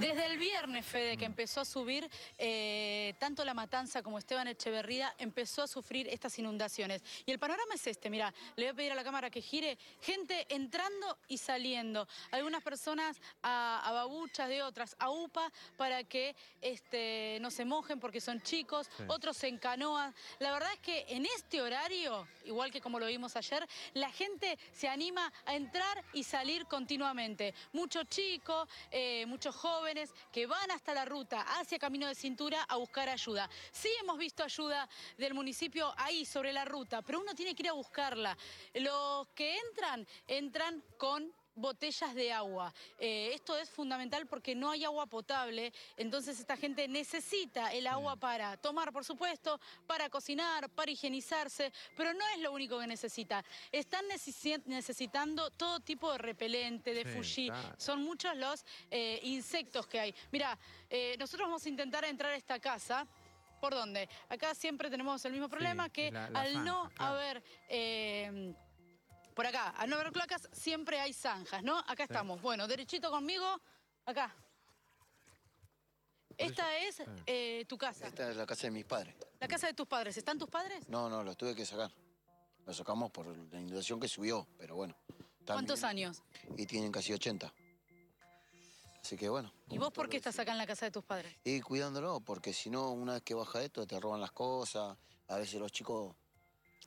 Desde el viernes, Fede, que empezó a subir, eh, tanto La Matanza como Esteban Echeverría empezó a sufrir estas inundaciones. Y el panorama es este, mira, le voy a pedir a la cámara que gire, gente entrando y saliendo, algunas personas a, babuchas de otras, a UPA, para que este, no se mojen porque son chicos, otros en canoas. La verdad es que en este horario, igual que como lo vimos ayer, la gente se anima a entrar y salir continuamente. Muchos chicos, eh, muchos jóvenes que van hasta la ruta, hacia Camino de Cintura, a buscar ayuda. Sí hemos visto ayuda del municipio ahí, sobre la ruta, pero uno tiene que ir a buscarla. Los que entran, entran con botellas de agua. Eh, esto es fundamental porque no hay agua potable, entonces esta gente necesita el agua para tomar, por supuesto, para cocinar, para higienizarse, pero no es lo único que necesita. Están necesitando todo tipo de repelente, de fuji. Son muchos los eh, insectos que hay. Mira, eh, nosotros vamos a intentar entrar a esta casa. ¿Por dónde? Acá siempre tenemos el mismo problema que al no haber por acá, a no ver cloacas siempre hay zanjas, ¿no? Acá estamos. Bueno, derechito conmigo, acá. Esta es eh, tu casa. Esta es la casa de mis padres. ¿La casa de tus padres? ¿Están tus padres? No, no, los tuve que sacar. Los sacamos por la inundación que subió, pero bueno. ¿Cuántos años? Y tienen casi 80. Así que bueno. ¿Y vos por qué estás acá en la casa de tus padres? Y cuidándolo, porque si no, una vez que baja esto, te roban las cosas. A veces los chicos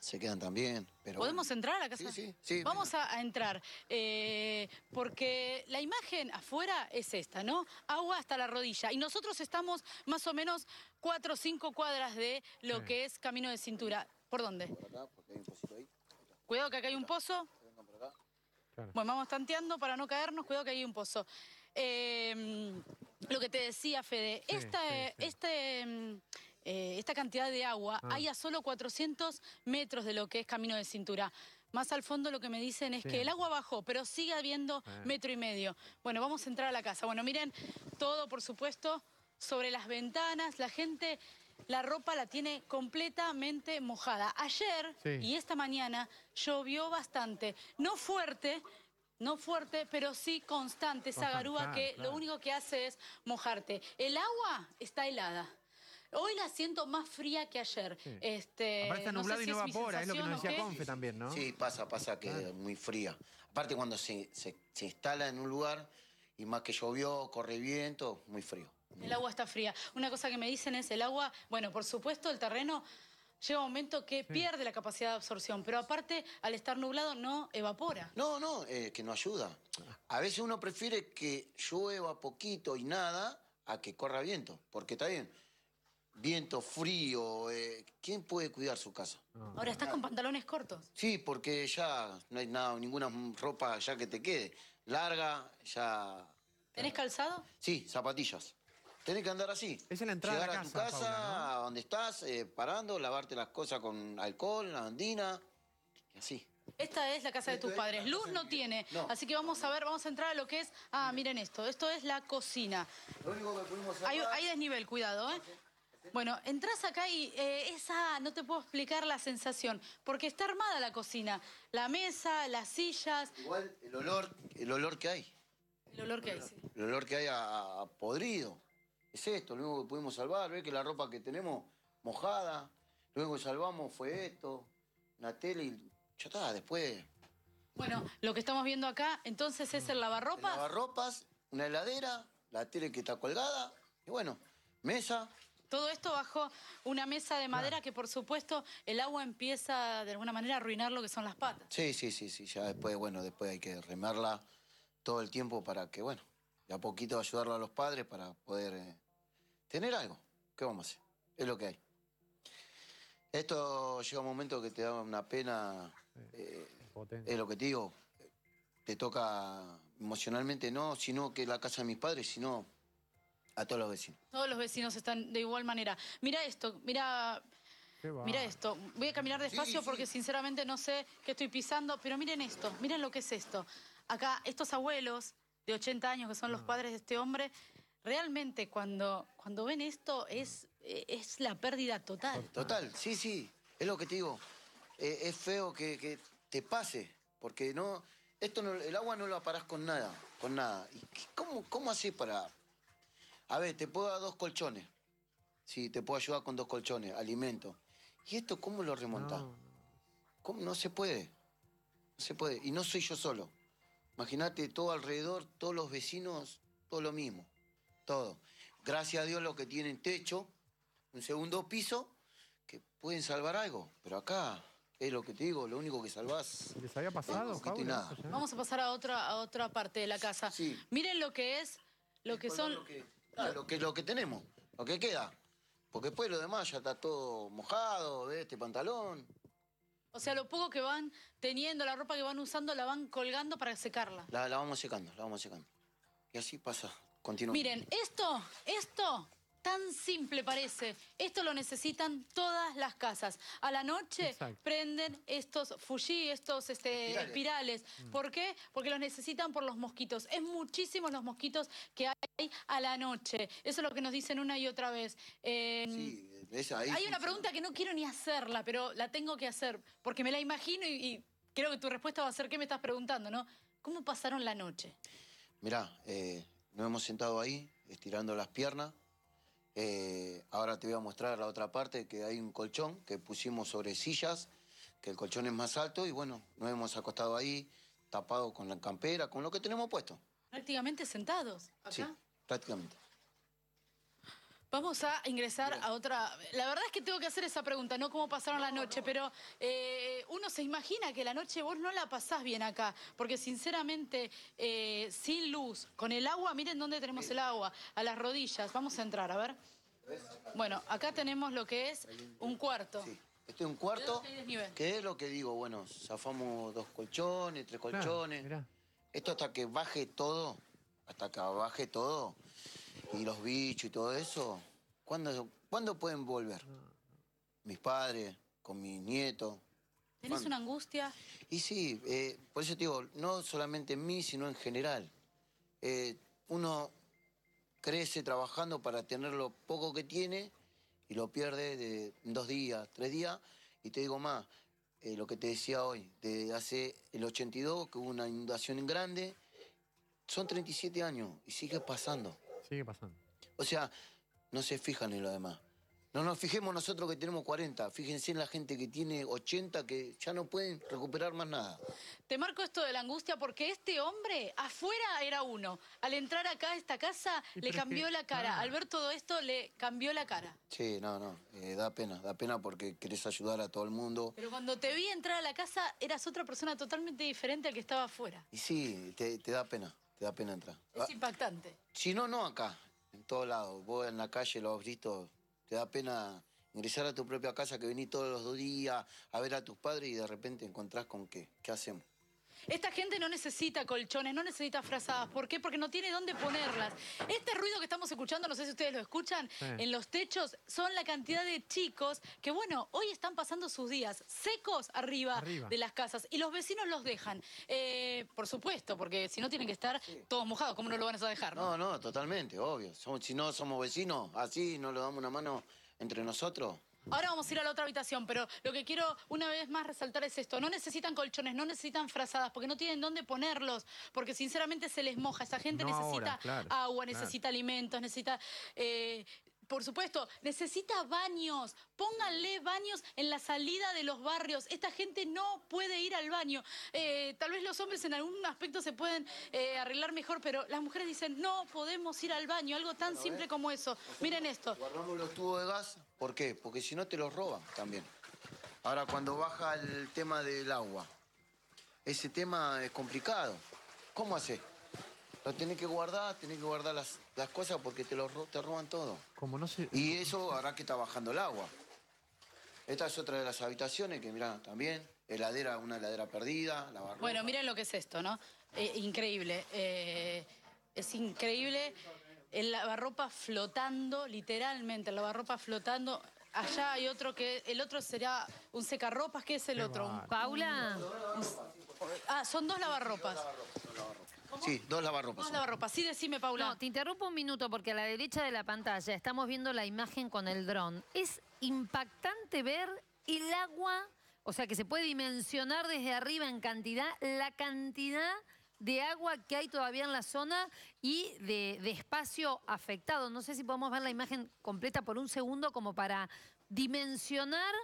se quedan también. Pero ¿Podemos entrar a Sí, sí, Vamos a, entrar. Eh, porque la imagen afuera es esta, ¿no? Agua hasta la rodilla. Y nosotros estamos más o menos cuatro o cinco cuadras de lo que es camino de cintura. ¿Por dónde? Por acá, porque hay un ahí. Cuidado que acá hay un pozo. Bueno, vamos tanteando para no caernos, cuidado que hay un pozo. Eh, lo que te decía, Fede, esta, eh, este mm, eh, esta cantidad de agua ah. hay a solo 400 metros de lo que es Camino de Cintura. Más al fondo lo que me dicen es que el agua bajó, pero sigue habiendo metro y medio. Bueno, vamos a entrar a la casa. Bueno, miren, todo por supuesto sobre las ventanas, la gente la ropa la tiene completamente mojada. Ayer y esta mañana llovió bastante, no fuerte, no fuerte, pero sí constante, esa garúa que lo único que hace es mojarte. El agua está helada. Hoy la siento más fría que ayer. Ahora Este, está nublado y no evapora, es lo que nos decía Confe también, ¿no? Sí, pasa, pasa que es muy fría. Aparte cuando se, instala en un lugar y más que llovió, corre viento, muy frío. El agua está fría. Una cosa que me dicen es el agua, bueno, por supuesto, el terreno llega un momento que pierde la capacidad de absorción, pero aparte, al estar nublado, no evapora. No, no, eh, que no ayuda. A veces uno prefiere que llueva poquito y nada a que corra viento, porque está bien viento frío. Eh, ¿Quién puede cuidar su casa? Ahora estás con pantalones cortos. Sí, porque ya no hay nada, ninguna ropa ya que te quede. Larga, ya. ¿Tenés calzado? Sí, zapatillas. Tenés que andar así. Es en la entrada a tu casa, a donde estás, eh, parando, lavarte las cosas con alcohol, la andina, así. Esta es la casa de tus padres. Luz no tiene. Así que vamos a ver, vamos a entrar a lo que es. Ah, miren esto. Esto es la cocina. Lo Hay, hay desnivel, cuidado, ¿eh? Bueno, entras acá y eh, esa, no te puedo explicar la sensación, porque está armada la cocina, la mesa, las sillas. Igual el olor, el olor que hay. El olor que hay, sí. El olor que hay a, podrido. Es esto, lo único que pudimos salvar, ve que la ropa que tenemos mojada, lo único que salvamos fue esto, una tele y ya está, después... Bueno, lo que estamos viendo acá entonces es el lavarropas. lavarropas, una heladera, la tele que está colgada y bueno, mesa, todo esto bajo una mesa de madera que, por supuesto, el agua empieza de alguna manera a arruinar lo que son las patas. Sí, sí, sí, sí. Ya después, bueno, después hay que remarla todo el tiempo para que, bueno, de a poquito ayudarlo a los padres para poder eh, tener algo. ¿Qué vamos a hacer? Es lo que hay. Esto llega un momento que te da una pena. Eh, es lo que te digo. Te toca emocionalmente, no, sino que la casa de mis padres, sino a todos los vecinos. Todos los vecinos están de igual manera. Mira esto, mira... Mira esto, voy a caminar despacio porque sinceramente no sé qué estoy pisando, pero miren esto, miren lo que es esto. Acá estos abuelos de 80 años que son los ah. padres de este hombre, realmente cuando, cuando ven esto es, es la pérdida total. Total, sí, sí, es lo que te digo. Eh, es feo que, te pase, porque no, esto el agua no lo aparás con nada, con nada. ¿Y cómo, cómo haces para, a ver, te puedo dar dos colchones. Sí, te puedo ayudar con dos colchones, alimento. ¿Y esto cómo lo remontás? No. No se puede. No se puede. Y no soy yo solo. Imagínate todo alrededor, todos los vecinos, todo lo mismo. Todo. Gracias a Dios lo que tienen techo, un segundo piso, que pueden salvar algo. Pero acá, es lo que te digo, lo único que salvás. ¿Les había pasado? nada. Vamos a pasar a otra, a otra parte de la casa. Miren lo que es, lo que son. Ah, lo, que, lo que tenemos, lo que queda. Porque después lo demás ya está todo mojado, ¿ves? Este pantalón. O sea, lo poco que van teniendo, la ropa que van usando, la van colgando para secarla. La, la vamos secando, la vamos secando. Y así pasa, continúa. Miren, esto, esto Tan simple parece. Esto lo necesitan todas las casas. A la noche prenden estos fuji, estos este, espirales. Mm. ¿Por qué? Porque los necesitan por los mosquitos. Es muchísimos los mosquitos que hay a la noche. Eso es lo que nos dicen una y otra vez. Em, sí, hay una pregunta que no quiero ni hacerla, pero la tengo que hacer porque me la imagino y, creo que tu respuesta va a ser qué me estás preguntando, ¿no? ¿Cómo pasaron la noche? Mirá, eh, nos hemos sentado ahí, estirando las piernas, eh, ahora te voy a mostrar la otra parte, que hay un colchón que pusimos sobre sillas, que el colchón es más alto y bueno, nos hemos acostado ahí, tapado con la campera, con lo que tenemos puesto. Prácticamente sentados, acá. Sí, prácticamente. Vamos a ingresar a otra... La verdad es que tengo que hacer esa pregunta, no cómo pasaron la noche, pero eh, uno se imagina que la noche vos no la pasás bien acá, porque sinceramente, eh, sin luz, con el agua, miren dónde tenemos el agua, a las rodillas. Vamos a entrar, a ver. Bueno, acá tenemos lo que es un cuarto. Sí. Este es un cuarto, ¿Qué es lo que digo, bueno, zafamos dos colchones, tres colchones. Esto hasta que baje todo, hasta que baje todo, y los bichos y todo eso, ¿cuándo, ¿cuándo pueden volver? Mis padres, con mi nieto ¿Tenés una angustia? Y sí, eh, por eso te digo, no solamente en mí, sino en general. Eh, uno crece trabajando para tener lo poco que tiene y lo pierde de dos días, tres días. Y te digo más, eh, lo que te decía hoy, de hace el 82, que hubo una inundación grande, son 37 años y sigue pasando. Sigue pasando. O sea, no se fijan en lo demás. No nos fijemos nosotros que tenemos 40, fíjense en la gente que tiene 80 que ya no pueden recuperar más nada. Te marco esto de la angustia porque este hombre afuera era uno. Al entrar acá a esta casa le cambió la cara. Al ver todo esto le cambió la cara. Sí, no, no, eh, da pena, da pena porque querés ayudar a todo el mundo. Pero cuando te vi entrar a la casa eras otra persona totalmente diferente al que estaba afuera. Y sí, te da pena te da pena entrar. Es ah. impactante. Si no, no acá, en todos lados. Vos en la calle, los gritos, te da pena ingresar a tu propia casa que venís todos los dos días a ver a tus padres y de repente encontrás con qué. ¿Qué hacemos? Esta gente no necesita colchones, no necesita frazadas. ¿Por qué? Porque no tiene dónde ponerlas. Este ruido que estamos escuchando, no sé si ustedes lo escuchan, en los techos son la cantidad de chicos que, bueno, hoy están pasando sus días secos arriba, de las casas y los vecinos los dejan. Eh, por supuesto, porque si no tienen que estar todos mojados, ¿cómo no lo van a dejar? No, no, totalmente, obvio. Somos, si no somos vecinos, así no le damos una mano entre nosotros. Ahora vamos a ir a la otra habitación, pero lo que quiero una vez más resaltar es esto. No necesitan colchones, no necesitan frazadas, porque no tienen dónde ponerlos, porque sinceramente se les moja. Esa gente necesita agua, necesita alimentos, necesita eh, por supuesto, necesita baños. Pónganle baños en la salida de los barrios. Esta gente no puede ir al baño. Eh, tal vez los hombres en algún aspecto se pueden eh, arreglar mejor, pero las mujeres dicen, no podemos ir al baño. Algo tan simple como eso. Miren esto. Guardamos los tubos de gas. ¿Por qué? Porque si no te los roban también. Ahora, cuando baja el tema del agua, ese tema es complicado. ¿Cómo hace? Lo tenés que guardar, tenés que guardar las, cosas porque te, te roban todo. Y eso hará que está bajando el agua. Esta es otra de las habitaciones que, mirá, también, heladera, una heladera perdida, Bueno, miren lo que es esto, ¿no? increíble. es increíble el lavarropa flotando, literalmente, el lavarropa flotando. Allá hay otro que, el otro será un secarropas, ¿qué es el otro? Paula? Ah, Son dos lavarropas. Sí, dos lavarropas. Dos lavarropas. Sí, decime, Paula. No, te interrumpo un minuto porque a la derecha de la pantalla estamos viendo la imagen con el dron. Es impactante ver el agua, o sea que se puede dimensionar desde arriba en cantidad, la cantidad de agua que hay todavía en la zona y de, de, espacio afectado. No sé si podemos ver la imagen completa por un segundo como para dimensionar.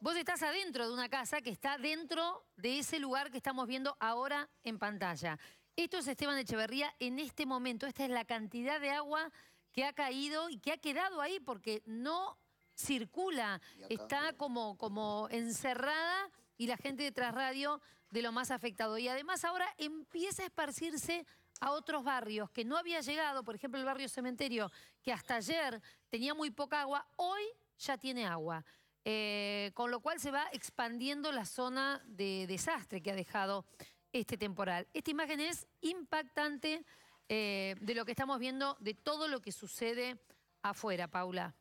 Vos estás adentro de una casa que está dentro de ese lugar que estamos viendo ahora en pantalla. Esto es Esteban Echeverría en este momento. Esta es la cantidad de agua que ha caído y que ha quedado ahí porque no circula. Está como, como encerrada y la gente de radio de lo más afectado. Y además ahora empieza a esparcirse a otros barrios que no había llegado, por ejemplo el barrio Cementerio, que hasta ayer tenía muy poca agua, hoy ya tiene agua. Eh, con lo cual se va expandiendo la zona de desastre que ha dejado este temporal. Esta imagen es impactante eh, de lo que estamos viendo, de todo lo que sucede afuera, Paula.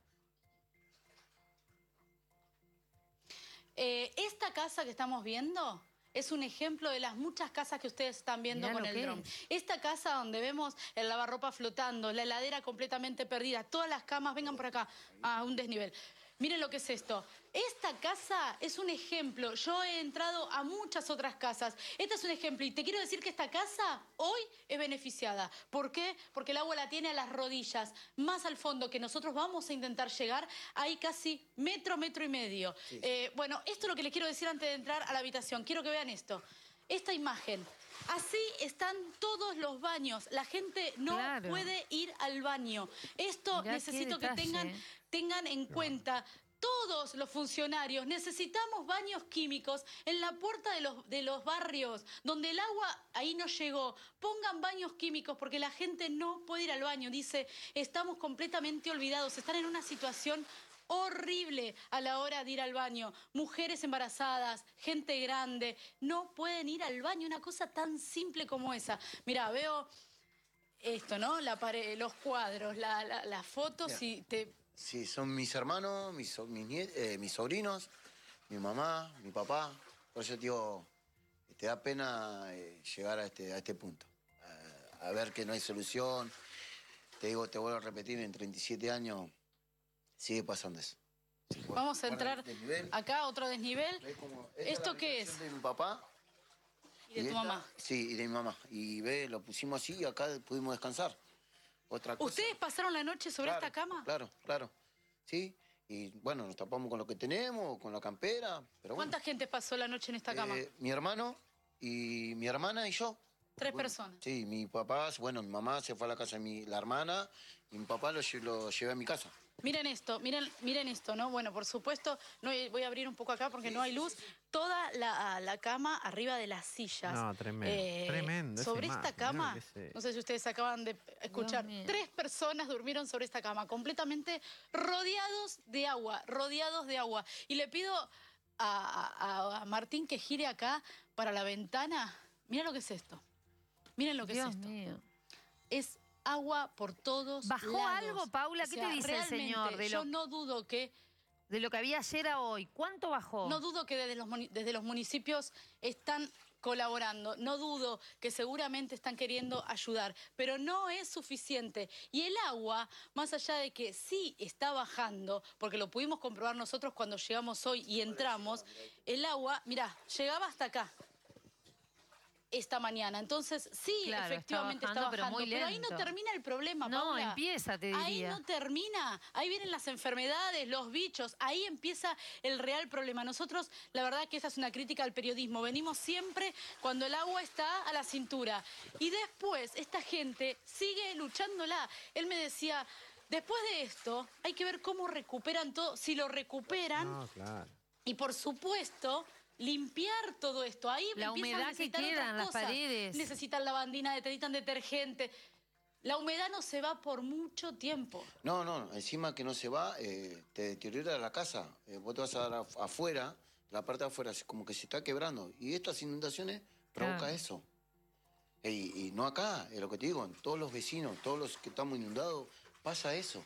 Eh, esta casa que estamos viendo es un ejemplo de las muchas casas que ustedes están viendo con el dron. Esta casa donde vemos el lavarropa flotando, la heladera completamente perdida, todas las camas, vengan por acá, a un desnivel. Miren lo que es esto. Esta casa es un ejemplo. Yo he entrado a muchas otras casas. este es un ejemplo. Y te quiero decir que esta casa hoy es beneficiada. ¿Por qué? Porque el agua la tiene a las rodillas. Más al fondo que nosotros vamos a intentar llegar, hay casi metro, metro y medio. Eh, bueno, esto es lo que les quiero decir antes de entrar a la habitación. Quiero que vean esto esta imagen. Así están todos los baños. La gente no puede ir al baño. Esto necesito que tengan, ¿eh? tengan en cuenta todos los funcionarios necesitamos baños químicos en la puerta de los, de los barrios, donde el agua ahí no llegó. Pongan baños químicos porque la gente no puede ir al baño. Dice, estamos completamente olvidados, están en una situación horrible a la hora de ir al baño. Mujeres embarazadas, gente grande, no pueden ir al baño. Una cosa tan simple como esa. mira veo esto, ¿no? los cuadros, las fotos y te... Sí, son mis hermanos, eh, mis, sobrinos, mi mamá, mi papá. Por eso, digo, te da pena eh, llegar a este, a este punto. a ver que no hay solución. Te digo, te vuelvo a repetir, en 37 años sigue pasando eso. Vamos a entrar este acá, otro desnivel. ¿Esto es qué es? De mi papá. ¿Y de tu mamá? Sí, y de mi mamá. Y ve, lo pusimos así y acá pudimos descansar. Otra ¿Ustedes pasaron la noche sobre esta cama? Claro, claro. Sí. Y bueno, nos tapamos con lo que tenemos, con la campera. Pero ¿Cuánta gente pasó la noche en esta eh, cama? Mi hermano y mi hermana y yo. Tres personas. Sí, mi papá, bueno, mi mamá se fue a la casa de mi, la hermana y mi papá lo, lo llevé a mi casa. Miren esto, miren, miren esto, ¿no? Bueno, por supuesto, no voy a abrir un poco acá porque no hay luz. Toda la, cama arriba de las sillas. No, tremendo. Eh, tremendo. Sobre esta cama, no sé si ustedes acaban de escuchar, tres personas durmieron sobre esta cama, completamente rodeados de agua, rodeados de agua. Y le pido a, a Martín que gire acá para la ventana. Mira lo que es esto. Miren lo que es esto. Es agua por todos ¿Bajó algo, Paula? ¿Qué te dice el señor? Yo no dudo que... De lo que había ayer a hoy, ¿cuánto bajó? No dudo que desde los, desde los municipios están colaborando. No dudo que seguramente están queriendo ayudar, pero no es suficiente. Y el agua, más allá de que sí está bajando, porque lo pudimos comprobar nosotros cuando llegamos hoy y entramos, el agua, mirá, llegaba hasta acá esta mañana. Entonces, sí, efectivamente está bajando, pero, ahí no termina el problema, No, empieza, te Ahí no termina. Ahí vienen las enfermedades, los bichos. Ahí empieza el real problema. Nosotros, la verdad que esa es una crítica al periodismo. Venimos siempre cuando el agua está a la cintura. Y después, esta gente sigue luchándola. Él me decía, después de esto, hay que ver cómo recuperan todo, si lo recuperan. Y por supuesto limpiar todo esto. Ahí la humedad a que queda las paredes. Necesitan lavandina, necesitan detergente. La humedad no se va por mucho tiempo. No, no, encima que no se va, eh, te deteriora la casa. Eh, vos te vas a dar afuera, la parte de afuera como que se está quebrando. Y estas inundaciones provoca eso. Y, y, no acá, es lo que te digo, en todos los vecinos, todos los que estamos inundados, pasa eso.